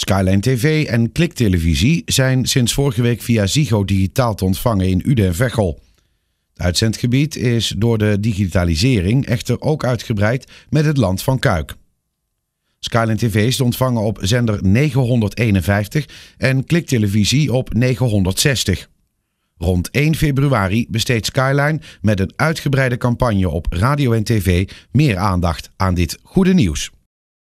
Skyline TV en Kliktelevisie zijn sinds vorige week via Zigo digitaal te ontvangen in Uden en Veghel. Het uitzendgebied is door de digitalisering echter ook uitgebreid met het land van Kuik. Skyline TV is te ontvangen op zender 951 en Kliktelevisie op 960. Rond 1 februari besteedt Skyline met een uitgebreide campagne op radio en tv meer aandacht aan dit goede nieuws.